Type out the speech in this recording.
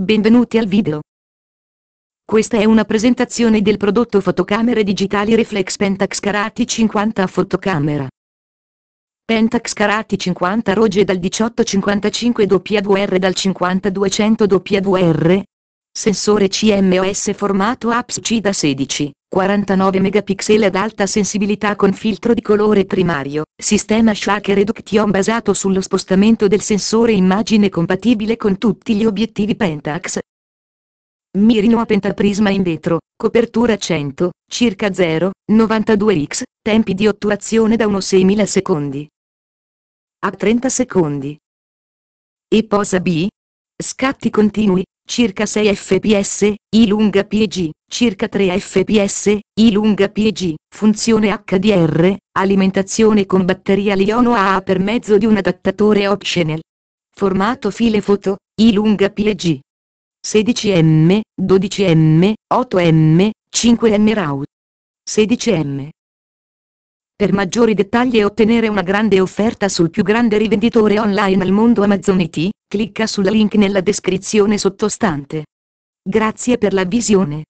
Benvenuti al video. Questa è una presentazione del prodotto fotocamere digitali Reflex Pentax Carati 50 a fotocamera. Pentax Carati 50 Roge dal 1855 WR dal 5200 WR, Sensore CMOS formato APS-C da 16, 49 megapixel ad alta sensibilità con filtro di colore primario, sistema Shaker Reduction basato sullo spostamento del sensore immagine compatibile con tutti gli obiettivi Pentax, Mirino a pentaprisma in vetro, copertura 100, circa 0,92x, tempi di otturazione da 1,6 secondi a 30 secondi. E posa B? Scatti continui, circa 6 fps, I lunga PG, circa 3 fps, I lunga PG, funzione HDR, alimentazione con batteria Liono AA per mezzo di un adattatore optional. Formato file foto, I lunga PG. 16M, 12M, 8M, 5M RAW. 16M. Per maggiori dettagli e ottenere una grande offerta sul più grande rivenditore online al mondo Amazon IT, Clicca sul link nella descrizione sottostante. Grazie per la visione.